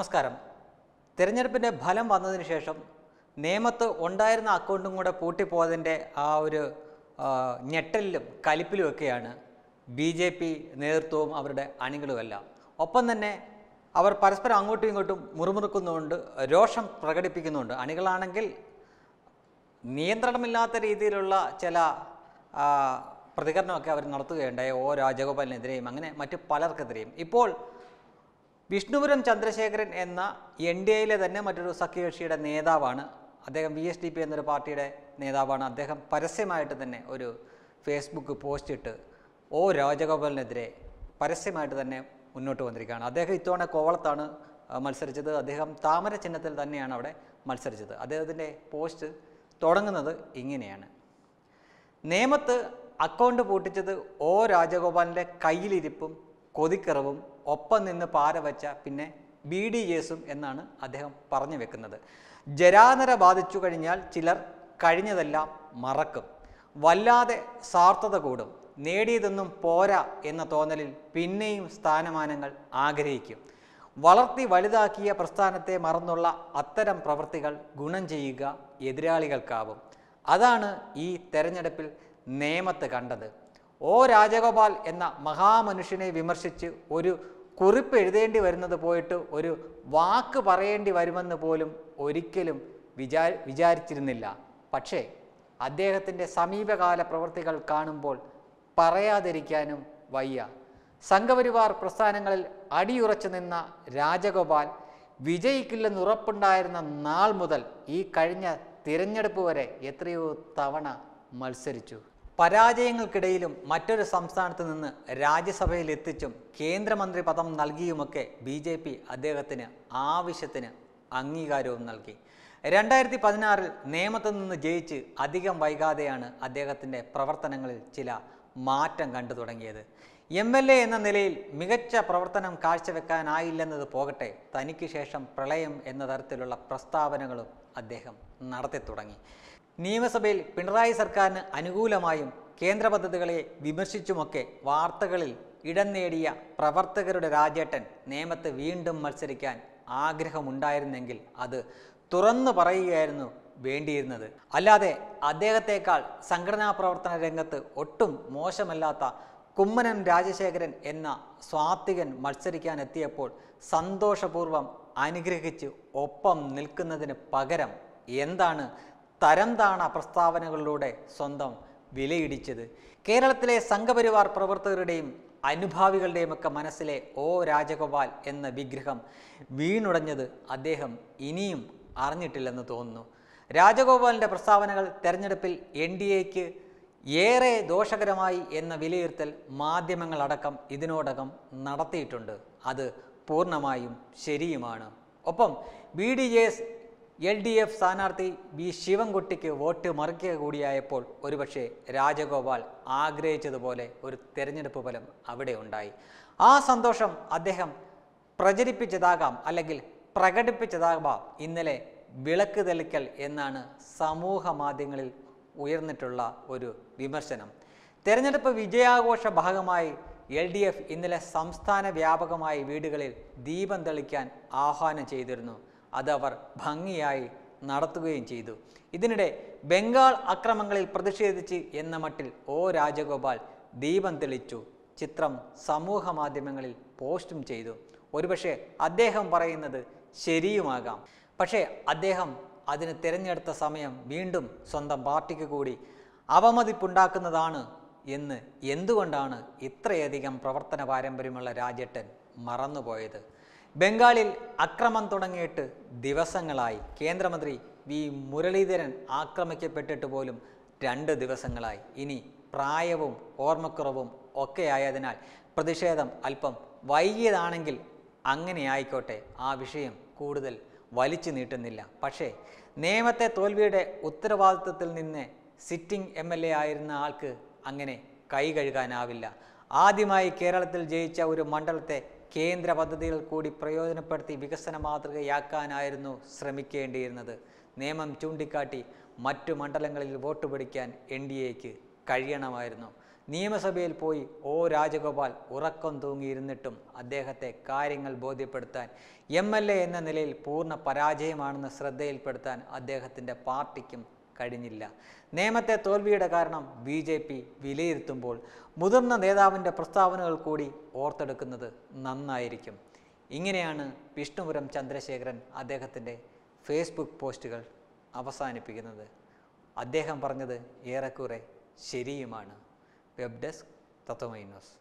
നമസ്കാരം തിരഞ്ഞെടുപ്പിൻ്റെ ഫലം വന്നതിന് ശേഷം നേമത്ത് ഉണ്ടായിരുന്ന അക്കൗണ്ടും കൂടെ പൂട്ടിപ്പോയതിൻ്റെ ആ ഒരു ഞെട്ടലിലും കലിപ്പിലുമൊക്കെയാണ് ബി ജെ പി നേതൃത്വവും അവരുടെ അണികളുമെല്ലാം ഒപ്പം തന്നെ അവർ പരസ്പരം അങ്ങോട്ടും ഇങ്ങോട്ടും മുറുമുറുക്കുന്നുണ്ട് രോഷം പ്രകടിപ്പിക്കുന്നുണ്ട് അണികളാണെങ്കിൽ നിയന്ത്രണമില്ലാത്ത രീതിയിലുള്ള ചില പ്രതികരണമൊക്കെ അവർ നടത്തുകയുണ്ടായി ഓ രാജഗോപാലിനെതിരെയും അങ്ങനെ മറ്റ് പലർക്കെതിരെയും ഇപ്പോൾ വിഷ്ണുപുരം ചന്ദ്രശേഖരൻ എന്ന എൻ ഡി എയിലെ തന്നെ മറ്റൊരു സഖ്യകക്ഷിയുടെ നേതാവാണ് അദ്ദേഹം വി എസ് ഡി പി എന്നൊരു പാർട്ടിയുടെ നേതാവാണ് അദ്ദേഹം പരസ്യമായിട്ട് തന്നെ ഒരു ഫേസ്ബുക്ക് പോസ്റ്റ് ഇട്ട് ഒ രാജഗോപാലിനെതിരെ പരസ്യമായിട്ട് തന്നെ മുന്നോട്ട് വന്നിരിക്കുകയാണ് അദ്ദേഹം ഇത്തവണ കോവളത്താണ് മത്സരിച്ചത് അദ്ദേഹം താമര ചിഹ്നത്തിൽ തന്നെയാണ് അവിടെ മത്സരിച്ചത് അദ്ദേഹത്തിൻ്റെ പോസ്റ്റ് തുടങ്ങുന്നത് ഇങ്ങനെയാണ് നേമത്ത് അക്കൗണ്ട് പൂട്ടിച്ചത് ഒ രാജഗോപാലിൻ്റെ കയ്യിലിരിപ്പും കൊതിക്കിറവും ഒപ്പം നിന്ന് പാര വച്ച പിന്നെ ബി ഡി ജേസും എന്നാണ് അദ്ദേഹം പറഞ്ഞു വെക്കുന്നത് ജരാനര ബാധിച്ചു കഴിഞ്ഞാൽ ചിലർ കഴിഞ്ഞതെല്ലാം മറക്കും വല്ലാതെ സാർത്ഥത കൂടും നേടിയതൊന്നും പോരാ എന്ന തോന്നലിൽ പിന്നെയും സ്ഥാനമാനങ്ങൾ ആഗ്രഹിക്കും വളർത്തി വലുതാക്കിയ പ്രസ്ഥാനത്തെ മറന്നുള്ള അത്തരം പ്രവൃത്തികൾ ഗുണം ചെയ്യുക എതിരാളികൾക്കാവും അതാണ് ഈ തെരഞ്ഞെടുപ്പിൽ നേമത്ത് കണ്ടത് ഓ രാജഗോപാൽ എന്ന മഹാമനുഷ്യനെ വിമർശിച്ച് ഒരു കുറിപ്പ് എഴുതേണ്ടി വരുന്നത് പോയിട്ട് ഒരു വാക്ക് പറയേണ്ടി വരുമെന്ന് പോലും ഒരിക്കലും വിചാ വിചാരിച്ചിരുന്നില്ല പക്ഷേ അദ്ദേഹത്തിൻ്റെ സമീപകാല പ്രവൃത്തികൾ കാണുമ്പോൾ പറയാതിരിക്കാനും വയ്യ സംഘപരിവാർ പ്രസ്ഥാനങ്ങളിൽ അടിയുറച്ചു നിന്ന രാജഗോപാൽ വിജയിക്കില്ലെന്ന് ഉറപ്പുണ്ടായിരുന്ന നാൾ മുതൽ ഈ കഴിഞ്ഞ തിരഞ്ഞെടുപ്പ് വരെ എത്രയോ തവണ മത്സരിച്ചു പരാജയങ്ങൾക്കിടയിലും മറ്റൊരു സംസ്ഥാനത്ത് നിന്ന് രാജ്യസഭയിൽ എത്തിച്ചും കേന്ദ്രമന്ത്രി പദം നൽകിയുമൊക്കെ ബി ജെ പി അദ്ദേഹത്തിന് ആവശ്യത്തിന് അംഗീകാരവും നൽകി രണ്ടായിരത്തി പതിനാറിൽ നിയമത്തിൽ നിന്ന് ജയിച്ച് അധികം വൈകാതെയാണ് അദ്ദേഹത്തിൻ്റെ പ്രവർത്തനങ്ങളിൽ ചില മാറ്റം കണ്ടു തുടങ്ങിയത് എം എൽ എ എന്ന നിലയിൽ മികച്ച പ്രവർത്തനം കാഴ്ചവെക്കാനായില്ലെന്നത് പോകട്ടെ തനിക്ക് ശേഷം പ്രളയം എന്ന തരത്തിലുള്ള പ്രസ്താവനകളും അദ്ദേഹം നടത്തി തുടങ്ങി നിയമസഭയിൽ പിണറായി സർക്കാരിന് അനുകൂലമായും കേന്ദ്ര പദ്ധതികളെ വിമർശിച്ചുമൊക്കെ വാർത്തകളിൽ ഇടം നേടിയ പ്രവർത്തകരുടെ രാജേട്ടൻ നിയമത്ത് വീണ്ടും മത്സരിക്കാൻ ആഗ്രഹമുണ്ടായിരുന്നെങ്കിൽ അത് തുറന്നു പറയുകയായിരുന്നു വേണ്ടിയിരുന്നത് അല്ലാതെ അദ്ദേഹത്തെക്കാൾ സംഘടനാ പ്രവർത്തന രംഗത്ത് ഒട്ടും മോശമല്ലാത്ത കുമ്മനം രാജശേഖരൻ എന്ന സ്വാത്വികൻ മത്സരിക്കാനെത്തിയപ്പോൾ സന്തോഷപൂർവ്വം അനുഗ്രഹിച്ച് ഒപ്പം നിൽക്കുന്നതിന് പകരം എന്താണ് തരംതാണ പ്രസ്താവനകളിലൂടെ സ്വന്തം വിലയിടിച്ചത് കേരളത്തിലെ സംഘപരിവാർ പ്രവർത്തകരുടെയും ഒക്കെ മനസ്സിലെ ഓ രാജഗോപാൽ എന്ന വിഗ്രഹം വീണുടഞ്ഞത് അദ്ദേഹം ഇനിയും അറിഞ്ഞിട്ടില്ലെന്ന് തോന്നുന്നു രാജഗോപാലിൻ്റെ പ്രസ്താവനകൾ തെരഞ്ഞെടുപ്പിൽ എൻ ഡി എക്ക് ഏറെ ദോഷകരമായി എന്ന വിലയിരുത്തൽ മാധ്യമങ്ങളടക്കം ഇതിനോടകം നടത്തിയിട്ടുണ്ട് അത് പൂർണ്ണമായും ശരിയുമാണ് ഒപ്പം B D J S L D F സ്ഥാനാർത്ഥി ബി ശിവൻകുട്ടിക്ക് വോട്ട് മറിക്കുക കൂടിയായപ്പോൾ ഒരുപക്ഷെ രാജഗോപാൽ ആഗ്രഹിച്ചതുപോലെ ഒരു തെരഞ്ഞെടുപ്പ് ഫലം അവിടെ ഉണ്ടായി ആ സന്തോഷം അദ്ദേഹം പ്രചരിപ്പിച്ചതാകാം അല്ലെങ്കിൽ പ്രകടിപ്പിച്ചതാകാം ഇന്നലെ വിളക്ക് തെളിക്കൽ എന്നാണ് സമൂഹ മാധ്യമങ്ങളിൽ ഉയർന്നിട്ടുള്ള ഒരു വിമർശനം തെരഞ്ഞെടുപ്പ് വിജയാഘോഷ ഭാഗമായി എൽ ഡി എഫ് ഇന്നലെ സംസ്ഥാന വ്യാപകമായി വീടുകളിൽ ദീപം തെളിക്കാൻ ആഹ്വാനം ചെയ്തിരുന്നു അതവർ ഭംഗിയായി നടത്തുകയും ചെയ്തു ഇതിനിടെ ബംഗാൾ അക്രമങ്ങളിൽ പ്രതിഷേധിച്ച് എന്ന മട്ടിൽ ഒ രാജഗോപാൽ ദീപം തെളിച്ചു ചിത്രം സമൂഹ മാധ്യമങ്ങളിൽ പോസ്റ്റും ചെയ്തു ഒരുപക്ഷെ അദ്ദേഹം പറയുന്നത് ശരിയുമാകാം പക്ഷേ അദ്ദേഹം അതിന് തിരഞ്ഞെടുത്ത സമയം വീണ്ടും സ്വന്തം പാർട്ടിക്ക് കൂടി അവമതിപ്പുണ്ടാക്കുന്നതാണ് എന്ന് എന്തുകൊണ്ടാണ് ഇത്രയധികം പ്രവർത്തന പാരമ്പര്യമുള്ള രാജ്യട്ടൻ മറന്നുപോയത് ബംഗാളിൽ അക്രമം തുടങ്ങിയിട്ട് ദിവസങ്ങളായി കേന്ദ്രമന്ത്രി വി മുരളീധരൻ ആക്രമിക്കപ്പെട്ടിട്ട് പോലും രണ്ട് ദിവസങ്ങളായി ഇനി പ്രായവും ഓർമ്മക്കുറവും ഒക്കെ ആയതിനാൽ പ്രതിഷേധം അല്പം വൈകിയതാണെങ്കിൽ അങ്ങനെ ആയിക്കോട്ടെ ആ വിഷയം കൂടുതൽ വലിച്ചു നീട്ടുന്നില്ല പക്ഷേ നിയമത്തെ തോൽവിയുടെ ഉത്തരവാദിത്വത്തിൽ നിന്ന് സിറ്റിംഗ് എം എൽ എ ആയിരുന്ന ആൾക്ക് അങ്ങനെ കൈ കഴുകാനാവില്ല ആദ്യമായി കേരളത്തിൽ ജയിച്ച ഒരു മണ്ഡലത്തെ കേന്ദ്ര പദ്ധതികൾ കൂടി പ്രയോജനപ്പെടുത്തി വികസന മാതൃകയാക്കാനായിരുന്നു ശ്രമിക്കേണ്ടിയിരുന്നത് നിയമം ചൂണ്ടിക്കാട്ടി മറ്റു മണ്ഡലങ്ങളിൽ വോട്ട് പിടിക്കാൻ എൻ ഡി എക്ക് കഴിയണമായിരുന്നു നിയമസഭയിൽ പോയി ഒ രാജഗോപാൽ ഉറക്കം തൂങ്ങിയിരുന്നിട്ടും അദ്ദേഹത്തെ കാര്യങ്ങൾ ബോധ്യപ്പെടുത്താൻ എം എന്ന നിലയിൽ പൂർണ്ണ പരാജയമാണെന്ന് ശ്രദ്ധയിൽപ്പെടുത്താൻ അദ്ദേഹത്തിൻ്റെ പാർട്ടിക്കും കഴിഞ്ഞില്ല നേമത്തെ തോൽവിയുടെ കാരണം ബി ജെ പി വിലയിരുത്തുമ്പോൾ മുതിർന്ന നേതാവിൻ്റെ പ്രസ്താവനകൾ കൂടി ഓർത്തെടുക്കുന്നത് നന്നായിരിക്കും ഇങ്ങനെയാണ് വിഷ്ണുപുരം ചന്ദ്രശേഖരൻ അദ്ദേഹത്തിൻ്റെ ഫേസ്ബുക്ക് പോസ്റ്റുകൾ അവസാനിപ്പിക്കുന്നത് അദ്ദേഹം പറഞ്ഞത് ഏറെക്കുറെ ശരിയുമാണ് വെബ് ഡെസ്ക് തത്വമൈനോസ്